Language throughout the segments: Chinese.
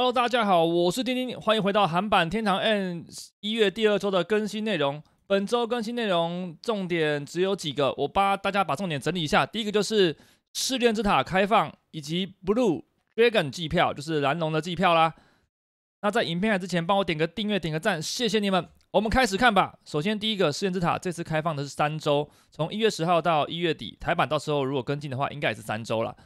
Hello，大家好，我是丁丁，欢迎回到韩版天堂 N 一月第二周的更新内容。本周更新内容重点只有几个，我帮大家把重点整理一下。第一个就是试炼之塔开放，以及 Blue Dragon 计票，就是蓝龙的计票啦。那在影片来之前，帮我点个订阅，点个赞，谢谢你们。我们开始看吧。首先，第一个试炼之塔这次开放的是三周，从一月十号到一月底。台版到时候如果跟进的话，应该也是三周了。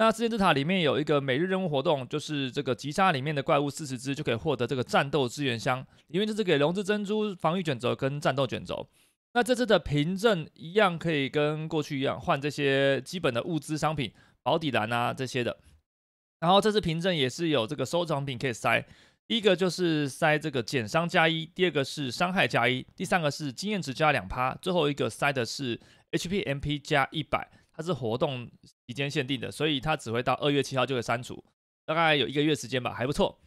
那资源之塔里面有一个每日任务活动，就是这个击杀里面的怪物四十只就可以获得这个战斗资源箱，因为这是给龙之珍珠防御卷轴跟战斗卷轴。那这次的凭证一样可以跟过去一样换这些基本的物资商品、保底栏啊这些的。然后这次凭证也是有这个收藏品可以塞，一个就是塞这个减伤加一，第二个是伤害加一，第三个是经验值加两趴，最后一个塞的是 HP、MP 加一百。它是活动期间限定的，所以它只会到二月七号就会删除，大概有一个月时间吧，还不错。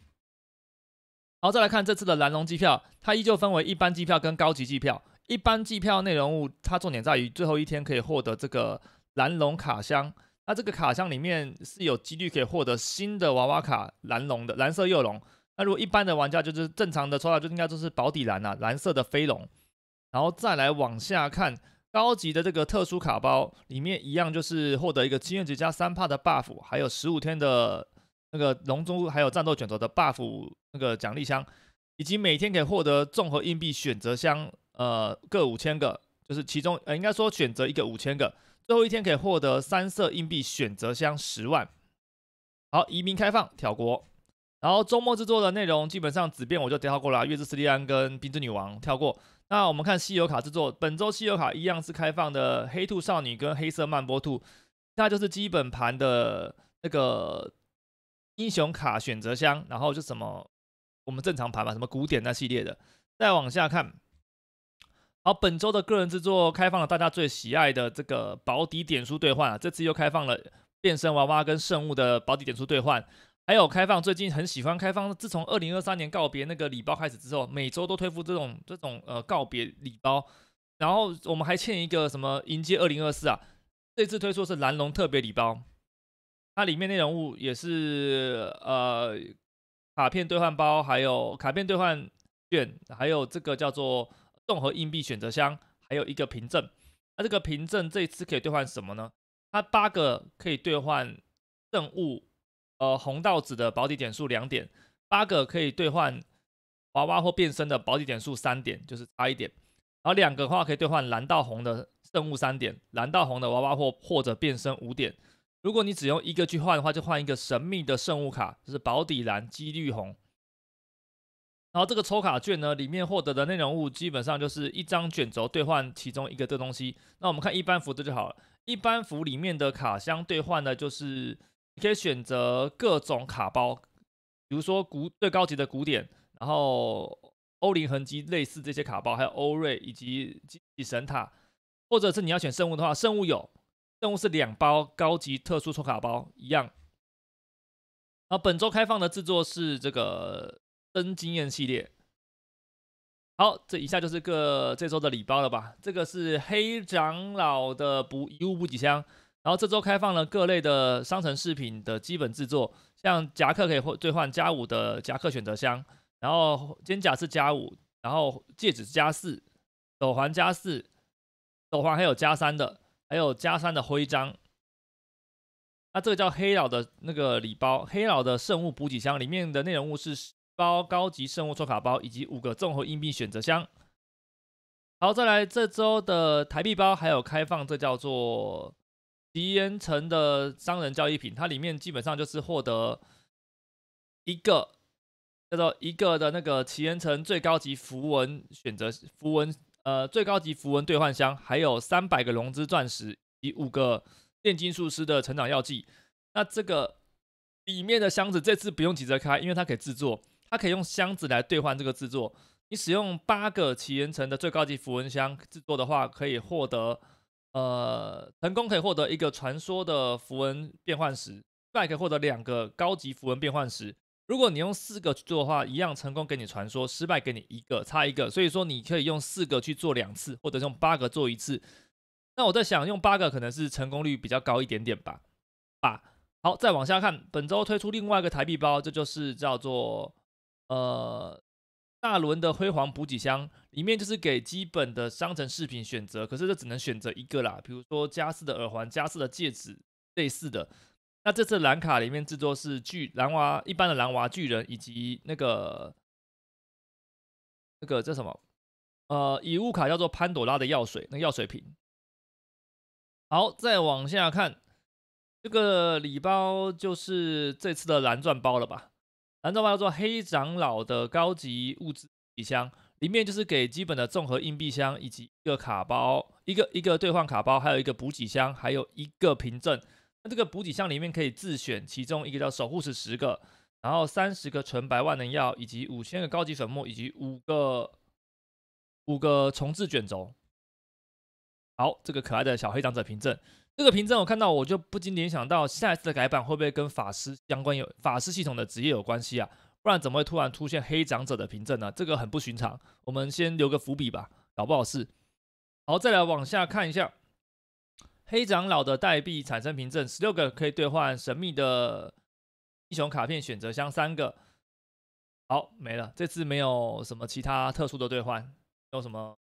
好，再来看这次的蓝龙机票，它依旧分为一般机票跟高级机票。一般机票内容物，它重点在于最后一天可以获得这个蓝龙卡箱，那这个卡箱里面是有几率可以获得新的娃娃卡蓝龙的，蓝色幼龙。那如果一般的玩家就是正常的抽到，就应该就是保底蓝啊，蓝色的飞龙。然后再来往下看。高级的这个特殊卡包里面一样，就是获得一个经验值加三帕的 buff，还有十五天的那个龙珠，还有战斗卷轴的 buff 那个奖励箱，以及每天可以获得综合硬币选择箱，呃，各五千个，就是其中呃，应该说选择一个五千个，最后一天可以获得三色硬币选择箱十万。好，移民开放挑国，然后周末制作的内容基本上紫变我就跳过了，月之斯利安跟冰之女王跳过。那我们看稀有卡制作，本周稀有卡一样是开放的黑兔少女跟黑色慢波兔，那就是基本盘的那个英雄卡选择箱，然后就什么我们正常盘嘛，什么古典那系列的。再往下看，好，本周的个人制作开放了大家最喜爱的这个保底点数兑换啊，这次又开放了变身娃娃跟圣物的保底点数兑换。还有开放，最近很喜欢开放。自从二零二三年告别那个礼包开始之后，每周都推出这种这种呃告别礼包。然后我们还欠一个什么迎接二零二四啊？这次推出是蓝龙特别礼包，它里面内容物也是呃卡片兑换包，还有卡片兑换券，还有这个叫做动和硬币选择箱，还有一个凭证。那这个凭证这一次可以兑换什么呢？它八个可以兑换证物。呃，红到紫的保底点数两点，八个可以兑换娃娃或变身的保底点数三点，就是差一点。然后两个的话可以兑换蓝到红的圣物三点，蓝到红的娃娃或或者变身五点。如果你只用一个去换的话，就换一个神秘的圣物卡，就是保底蓝几率红。然后这个抽卡券呢，里面获得的内容物基本上就是一张卷轴兑换其中一个的东西。那我们看一般福的就好了，一般福里面的卡箱兑换的就是。你可以选择各种卡包，比如说古最高级的古典，然后欧林痕迹类似这些卡包，还有欧瑞以及神塔，或者是你要选圣物的话，圣物有圣物是两包高级特殊抽卡包一样。那本周开放的制作是这个 N 经验系列。好，这以下就是个这周的礼包了吧？这个是黑长老的补遗物补给箱。然后这周开放了各类的商城饰品的基本制作，像夹克可以兑换加五的夹克选择箱，然后肩甲是加五，然后戒指加四，手环加四，手环还有加三的，还有加三的徽章。那这个叫黑佬的那个礼包，黑佬的圣物补给箱里面的内容物是包高级圣物抽卡包以及五个综合硬币选择箱。好，再来这周的台币包还有开放，这叫做。祁延城的商人交易品，它里面基本上就是获得一个叫做一个的那个祁延城最高级符文选择符文，呃，最高级符文兑换箱，还有三百个龙之钻石以及五个炼金术师的成长药剂。那这个里面的箱子这次不用急着开，因为它可以制作，它可以用箱子来兑换这个制作。你使用八个祁延城的最高级符文箱制作的话，可以获得。呃，成功可以获得一个传说的符文变换石，失败可以获得两个高级符文变换石。如果你用四个去做的话，一样成功给你传说，失败给你一个，差一个。所以说，你可以用四个去做两次，或者用八个做一次。那我在想，用八个可能是成功率比较高一点点吧。好，再往下看，本周推出另外一个台币包，这就是叫做呃。大轮的辉煌补给箱里面就是给基本的商城饰品选择，可是这只能选择一个啦，比如说加四的耳环、加四的戒指，类似的。那这次蓝卡里面制作是巨蓝娃一般的蓝娃巨人，以及那个那个叫什么呃，遗物卡叫做潘朵拉的药水，那药水瓶。好，再往下看，这个礼包就是这次的蓝钻包了吧？蓝诏话叫做“黑长老”的高级物资箱，里面就是给基本的综合硬币箱，以及一个卡包、一个一个兑换卡包，还有一个补给箱，还有一个凭证。那这个补给箱里面可以自选其中一个叫守护石十个，然后三十个纯白万能药，以及五千个高级粉末，以及五个五个重置卷轴。好，这个可爱的小黑长者凭证。这个凭证我看到，我就不禁联想到下一次的改版会不会跟法师相关，有法师系统的职业有关系啊？不然怎么会突然出现黑长者的凭证呢？这个很不寻常，我们先留个伏笔吧，搞不好是。好，再来往下看一下，黑长老的代币产生凭证，十六个可以兑换神秘的英雄卡片选择箱三个。好，没了，这次没有什么其他特殊的兑换，有什么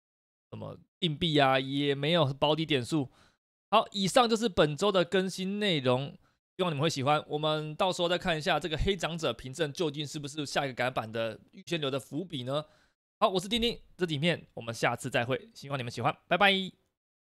什么硬币啊，也没有保底点数。好，以上就是本周的更新内容，希望你们会喜欢。我们到时候再看一下这个黑长者凭证究竟是不是下一个改版的预留的伏笔呢？好，我是丁丁，这里面我们下次再会，希望你们喜欢，拜拜。